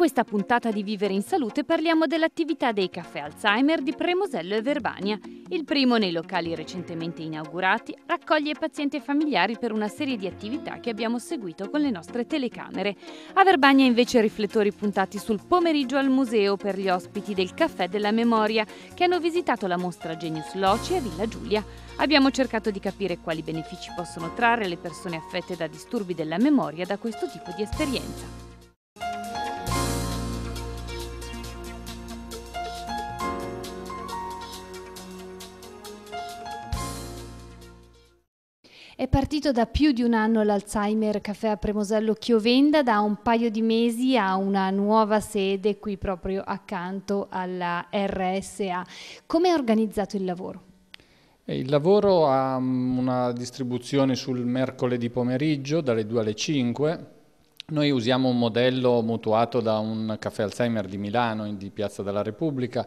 questa puntata di Vivere in Salute parliamo dell'attività dei caffè Alzheimer di Premosello e Verbania. Il primo, nei locali recentemente inaugurati, raccoglie pazienti e familiari per una serie di attività che abbiamo seguito con le nostre telecamere. A Verbania invece riflettori puntati sul pomeriggio al museo per gli ospiti del Caffè della Memoria che hanno visitato la mostra Genius Loci a Villa Giulia. Abbiamo cercato di capire quali benefici possono trarre le persone affette da disturbi della memoria da questo tipo di esperienza. È partito da più di un anno l'Alzheimer Caffè a Premosello Chiovenda, da un paio di mesi ha una nuova sede qui proprio accanto alla RSA. Come è organizzato il lavoro? Eh, il lavoro ha mm, una distribuzione sul mercoledì pomeriggio dalle 2 alle 5. Noi usiamo un modello mutuato da un caffè Alzheimer di Milano, di Piazza della Repubblica,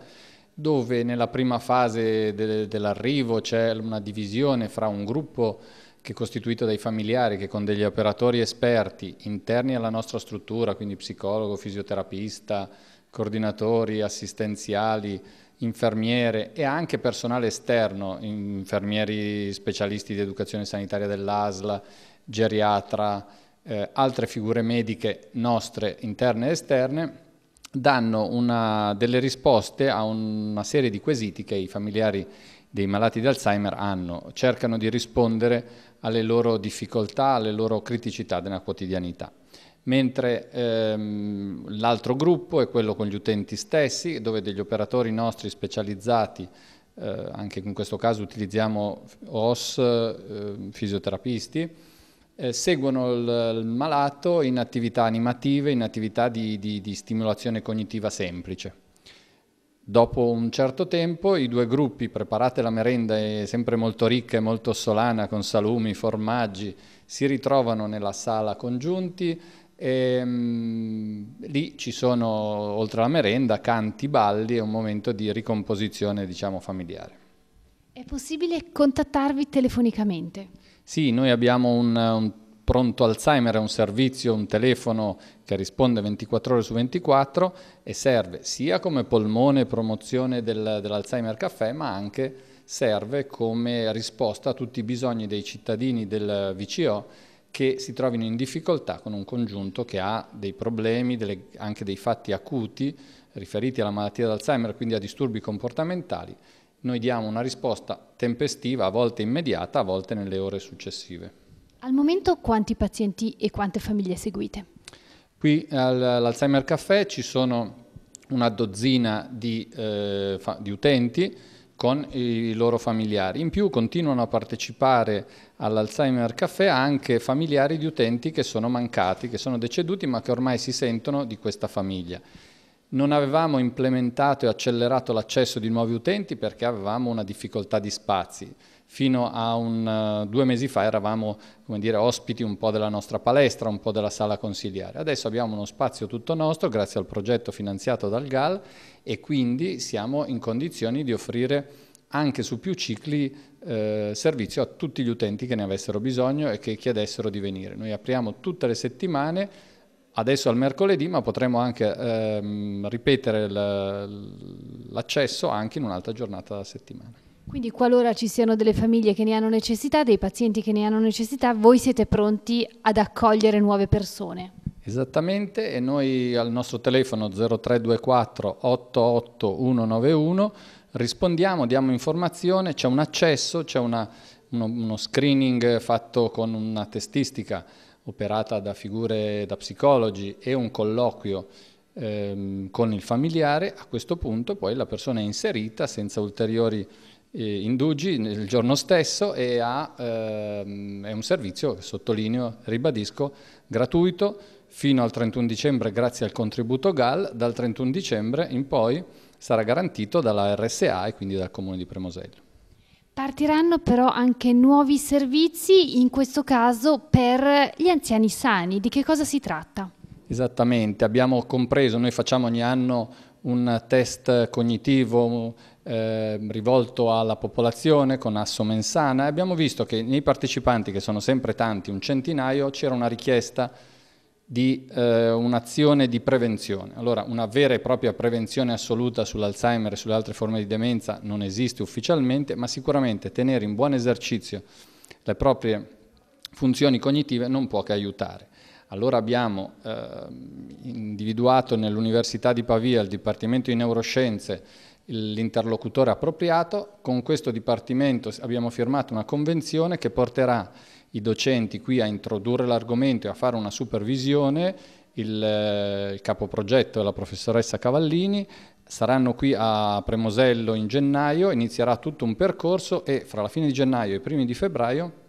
dove nella prima fase de dell'arrivo c'è una divisione fra un gruppo che è costituito dai familiari che con degli operatori esperti interni alla nostra struttura, quindi psicologo, fisioterapista, coordinatori assistenziali, infermiere e anche personale esterno, infermieri specialisti di educazione sanitaria dell'ASLA, geriatra, eh, altre figure mediche nostre interne e esterne, danno una, delle risposte a una serie di quesiti che i familiari dei malati di Alzheimer hanno, cercano di rispondere alle loro difficoltà, alle loro criticità della quotidianità. Mentre ehm, l'altro gruppo è quello con gli utenti stessi, dove degli operatori nostri specializzati eh, anche in questo caso utilizziamo OS, eh, fisioterapisti, eh, seguono il, il, malato in attività animative, in attività di, di, di stimolazione cognitiva semplice. Dopo un certo tempo i due gruppi, preparate la merenda è eh, sempre molto ricca e molto solana con salumi, formaggi, si ritrovano nella sala congiunti e ehm, mh, lì ci sono, oltre alla merenda, canti, balli e un momento di ricomposizione diciamo, familiare. È possibile contattarvi telefonicamente? Sì, noi abbiamo un, un pronto Alzheimer, è un servizio, un telefono che risponde 24 ore su 24 e serve sia come polmone e promozione del, dell'Alzheimer Caffè, ma anche serve come risposta a tutti i bisogni dei cittadini del VCO che si trovino in difficoltà con un congiunto che ha dei problemi, delle, anche dei fatti acuti riferiti alla malattia d'Alzheimer, quindi a disturbi comportamentali noi diamo una risposta tempestiva, a volte immediata, a volte nelle ore successive. Al momento quanti pazienti e quante famiglie seguite? Qui all'Alzheimer Café ci sono una dozzina di, eh, di, utenti con i loro familiari. In più continuano a partecipare all'Alzheimer Café anche familiari di utenti che sono mancati, che sono deceduti ma che ormai si sentono di questa famiglia non avevamo implementato e accelerato l'accesso di nuovi utenti perché avevamo una difficoltà di spazi. Fino a un, eh, due mesi fa eravamo dire, ospiti un po' della nostra palestra, un po' della sala consigliare. Adesso abbiamo uno spazio tutto nostro grazie al progetto finanziato dal GAL e quindi siamo in condizioni di offrire anche su più cicli eh, servizio a tutti gli utenti che ne avessero bisogno e che chiedessero di venire. Noi apriamo tutte le settimane adesso al mercoledì, ma potremo anche ehm, ripetere l'accesso anche in un'altra giornata della settimana. Quindi qualora ci siano delle famiglie che ne hanno necessità, dei pazienti che ne hanno necessità, voi siete pronti ad accogliere nuove persone? Esattamente, e noi al nostro telefono 0324 88191 rispondiamo, diamo informazione, c'è un accesso, c'è uno, uno screening fatto con una testistica operata da figure, da psicologi e un colloquio ehm, con il familiare, a questo punto poi la persona è inserita senza ulteriori eh, indugi il giorno stesso e ha, ehm, è un servizio, sottolineo, ribadisco, gratuito fino al 31 dicembre grazie al contributo GAL, dal 31 dicembre in poi sarà garantito dalla RSA e quindi dal Comune di Premosello. Partiranno però anche nuovi servizi, in questo caso per gli anziani sani. Di che cosa si tratta? Esattamente, abbiamo compreso, noi facciamo ogni anno un test cognitivo eh, rivolto alla popolazione con asso mensana e abbiamo visto che nei partecipanti, che sono sempre tanti, un centinaio, c'era una richiesta di eh, un'azione di prevenzione. Allora, una vera e propria prevenzione assoluta sull'Alzheimer e sulle altre forme di demenza non esiste ufficialmente, ma sicuramente tenere in buon esercizio le proprie funzioni cognitive non può che aiutare. Allora abbiamo eh, individuato nell'Università di Pavia il Dipartimento di Neuroscienze l'interlocutore appropriato, con questo Dipartimento abbiamo firmato una convenzione che porterà i docenti qui a introdurre l'argomento e a fare una supervisione, il, eh, il capoprogetto è la professoressa Cavallini, saranno qui a Premosello in gennaio, inizierà tutto un percorso e fra la fine di gennaio e i primi di febbraio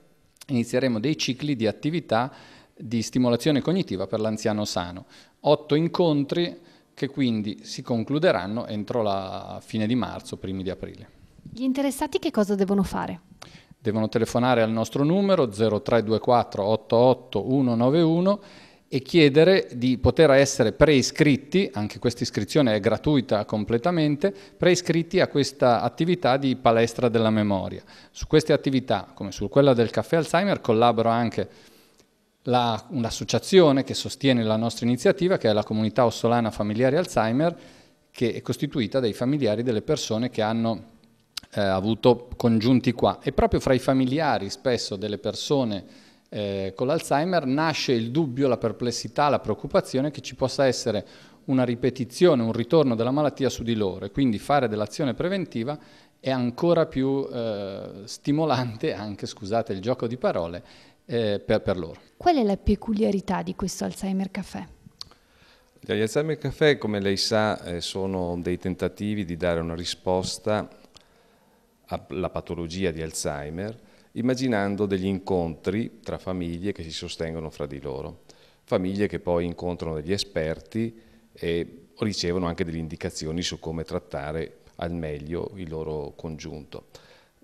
inizieremo dei cicli di attività di stimolazione cognitiva per l'anziano sano. Otto incontri che quindi si concluderanno entro la fine di marzo, primi di aprile. Gli interessati che cosa devono fare? devono telefonare al nostro numero 0324 88191 e chiedere di poter essere preiscritti, anche questa iscrizione è gratuita completamente, preiscritti a questa attività di palestra della memoria. Su queste attività, come su quella del caffè Alzheimer, collabora anche un'associazione che sostiene la nostra iniziativa, che è la comunità ossolana familiari Alzheimer, che è costituita dai familiari delle persone che hanno eh, avuto congiunti qua e proprio fra i familiari spesso delle persone eh, con l'Alzheimer nasce il dubbio, la perplessità, la preoccupazione che ci possa essere una ripetizione, un ritorno della malattia su di loro e quindi fare dell'azione preventiva è ancora più eh, stimolante, anche scusate il gioco di parole, eh, per, per loro. Qual è la peculiarità di questo Alzheimer Café? Gli Alzheimer Café, come lei sa, eh, sono dei tentativi di dare una risposta alla patologia di Alzheimer, immaginando degli incontri tra famiglie che si sostengono fra di loro, famiglie che poi incontrano degli esperti e ricevono anche delle indicazioni su come trattare al meglio il loro congiunto.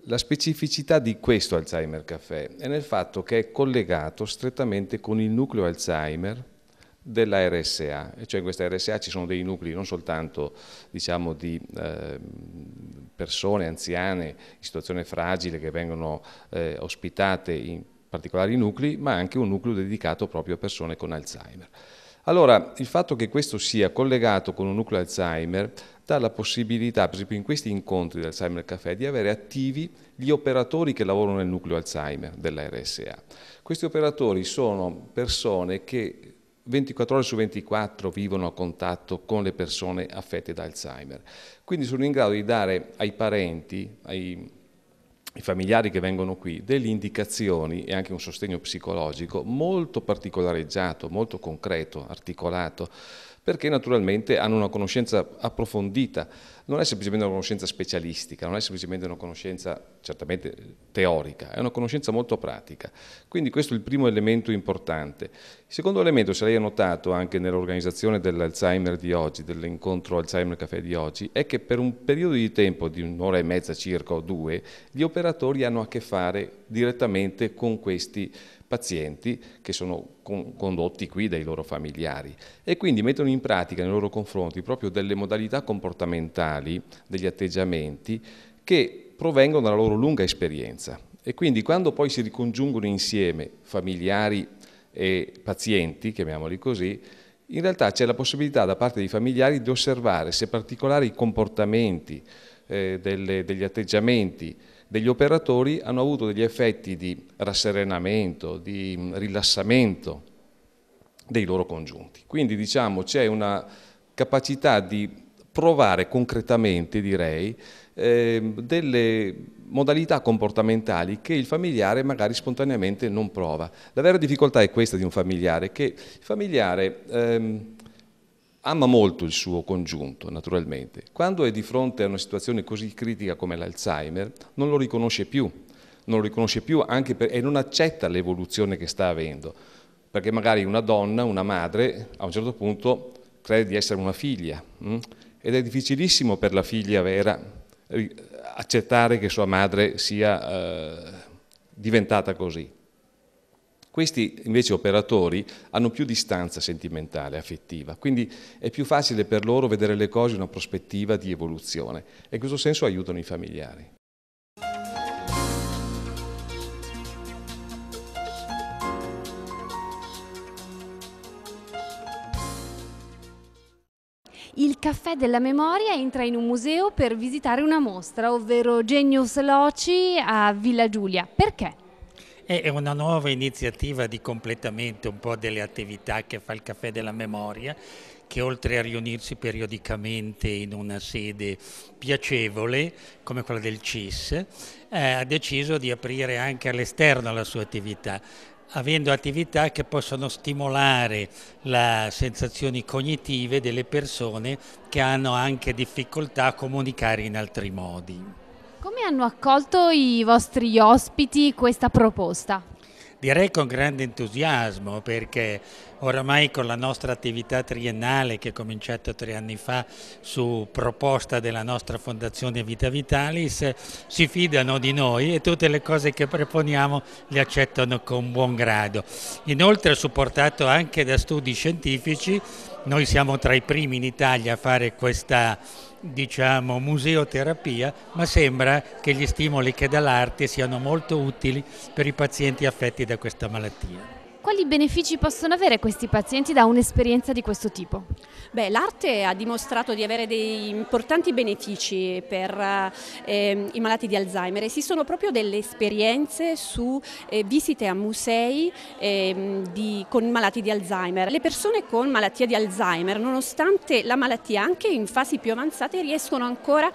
La specificità di questo Alzheimer Café è nel fatto che è collegato strettamente con il nucleo Alzheimer della RSA, cioè in questa RSA ci sono dei nuclei non soltanto diciamo, di eh, persone anziane in situazione fragile che vengono eh, ospitate in particolari nuclei, ma anche un nucleo dedicato proprio a persone con Alzheimer. Allora, il fatto che questo sia collegato con un nucleo Alzheimer dà la possibilità, per esempio in questi incontri di Alzheimer Café, di avere attivi gli operatori che lavorano nel nucleo Alzheimer della RSA. Questi operatori sono persone che 24 ore su 24 vivono a contatto con le persone affette da Alzheimer. Quindi sono in grado di dare ai parenti, ai, ai familiari che vengono qui, delle indicazioni e anche un sostegno psicologico molto particolareggiato, molto concreto, articolato perché naturalmente hanno una conoscenza approfondita, non è semplicemente una conoscenza specialistica, non è semplicemente una conoscenza certamente teorica, è una conoscenza molto pratica. Quindi questo è il primo elemento importante. Il secondo elemento, se lei ha notato anche nell'organizzazione dell'Alzheimer di oggi, dell'incontro Alzheimer Café di oggi, è che per un periodo di tempo di un'ora e mezza circa o due, gli operatori hanno a che fare direttamente con questi pazienti che sono con condotti qui dai loro familiari e quindi mettono in pratica nei loro confronti proprio delle modalità comportamentali, degli atteggiamenti che provengono dalla loro lunga esperienza e quindi quando poi si ricongiungono insieme familiari e pazienti, chiamiamoli così, in realtà c'è la possibilità da parte dei familiari di osservare se particolari comportamenti, eh, delle, degli atteggiamenti, degli operatori hanno avuto degli effetti di rasserenamento, di mm, rilassamento dei loro congiunti. Quindi diciamo c'è una capacità di provare concretamente, direi, eh, delle modalità comportamentali che il familiare magari spontaneamente non prova. La vera difficoltà è questa di un familiare, che il familiare ehm, ama molto il suo congiunto, naturalmente. Quando è di fronte a una situazione così critica come l'Alzheimer, non lo riconosce più, non lo riconosce più per, e non accetta l'evoluzione che sta avendo, perché magari una donna, una madre, a un certo punto crede di essere una figlia mh? Mm? ed è difficilissimo per la figlia vera accettare che sua madre sia eh, diventata così. Questi invece operatori hanno più distanza sentimentale, affettiva, quindi è più facile per loro vedere le cose in una prospettiva di evoluzione e in questo senso aiutano i familiari. il Caffè della Memoria entra in un museo per visitare una mostra, ovvero Genius Loci a Villa Giulia. Perché? È una nuova iniziativa di completamento un po' delle attività che fa il Caffè della Memoria, che oltre a riunirsi periodicamente in una sede piacevole come quella del CIS, eh, ha deciso di aprire anche all'esterno la sua attività avendo attività che possono stimolare le sensazioni cognitive delle persone che hanno anche difficoltà a comunicare in altri modi. Come hanno accolto i vostri ospiti questa proposta? Direi con grande entusiasmo perché oramai con la nostra attività triennale che è cominciata tre anni fa su proposta della nostra fondazione Vita Vitalis si fidano di noi e tutte le cose che proponiamo le accettano con buon grado. Inoltre supportato anche da studi scientifici, noi siamo tra i primi in Italia a fare questa diciamo museoterapia, ma sembra che gli stimoli che dà l'arte siano molto utili per i pazienti affetti da questa malattia. Quali benefici possono avere questi pazienti da un'esperienza di questo tipo? l'arte ha dimostrato di avere dei importanti benefici per eh, i malati di Alzheimer. Esistono proprio delle esperienze su eh, visite a musei eh, di, con malati di Alzheimer. Le persone con malattia di Alzheimer, nonostante la malattia anche in fasi più avanzate, riescono ancora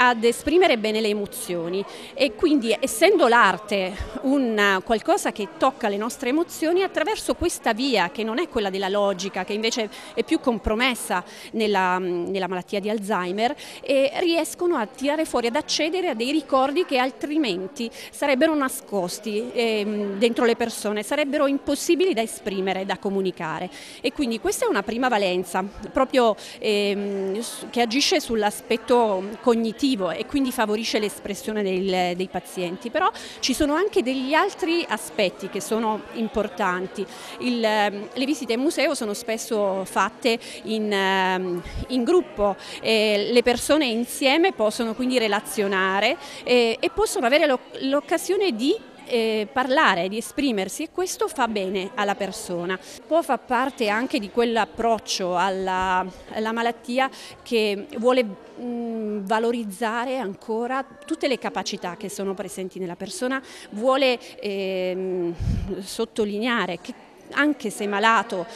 ad esprimere bene le emozioni e quindi essendo l'arte una, qualcosa che tocca le nostre emozioni attraverso questa via, che non è quella della logica, che invece è più compromessa nella, mm, nella malattia di Alzheimer, eh, riescono a tirare fuori, ad accedere a dei ricordi che altrimenti sarebbero nascosti eh, dentro le persone, sarebbero impossibili da esprimere, da comunicare. E quindi questa è una prima valenza, proprio eh, che agisce sull'aspetto cognitivo e quindi favorisce l'espressione dei pazienti. Però ci sono anche degli altri aspetti che sono importanti importanti. Il, ehm, le visite in museo sono spesso fatte in, ehm, in gruppo, le persone insieme possono quindi relazionare e, eh, e possono avere l'occasione di eh, parlare, di esprimersi e questo fa bene alla persona. Può far parte anche di quell'approccio alla, alla malattia che vuole mh, mm, valorizzare ancora tutte le capacità che sono presenti nella persona, vuole eh, sottolineare che anche se malato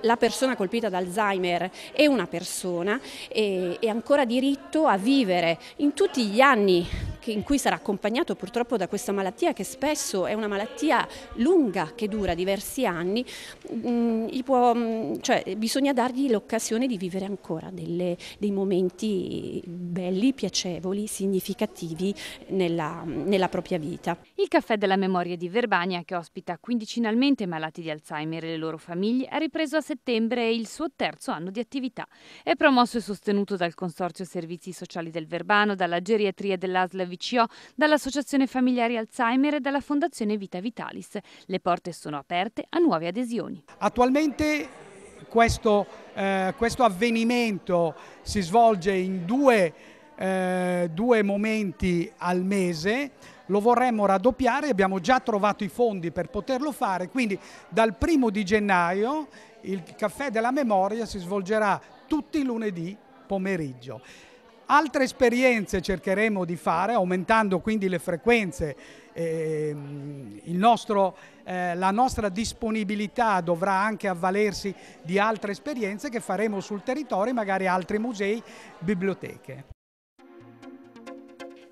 la persona colpita da Alzheimer è una persona e, e ancora diritto a vivere in tutti gli anni in cui sarà accompagnato purtroppo da questa malattia che spesso è una malattia lunga che dura diversi anni, mm, può, mm, cioè, bisogna dargli l'occasione di vivere ancora delle, dei momenti belli, piacevoli, significativi nella, nella propria vita. Il caffè della memoria di Verbania, che ospita quindicinalmente malati di Alzheimer e le loro famiglie, ha ripreso a settembre il suo terzo anno di attività. È promosso e sostenuto dal Consorzio Servizi Sociali del Verbano, dalla geriatria dell'ASL BCO, dall'Associazione Familiari Alzheimer e dalla Fondazione Vita Vitalis. Le porte sono aperte a nuove adesioni. Attualmente questo, eh, questo avvenimento si svolge in due, eh, due momenti al mese lo vorremmo raddoppiare, abbiamo già trovato i fondi per poterlo fare, quindi dal primo di gennaio il caffè della memoria si svolgerà tutti i lunedì pomeriggio. Altre esperienze cercheremo di fare aumentando quindi le frequenze, eh, nostro, eh, la nostra disponibilità dovrà anche avvalersi di altre esperienze che faremo sul territorio, magari altri musei, biblioteche.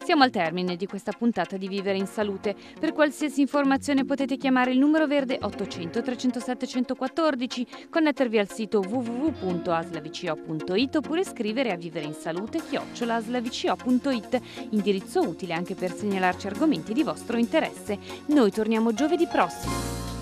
Siamo al termine di questa puntata di Vivere in Salute. Per qualsiasi informazione potete chiamare il numero verde 800 307 114, connettervi al sito www.aslavco.it oppure scrivere a vivere in salute chiocciolaslavco.it, indirizzo utile anche per segnalarci argomenti di vostro interesse. Noi torniamo giovedì prossimo.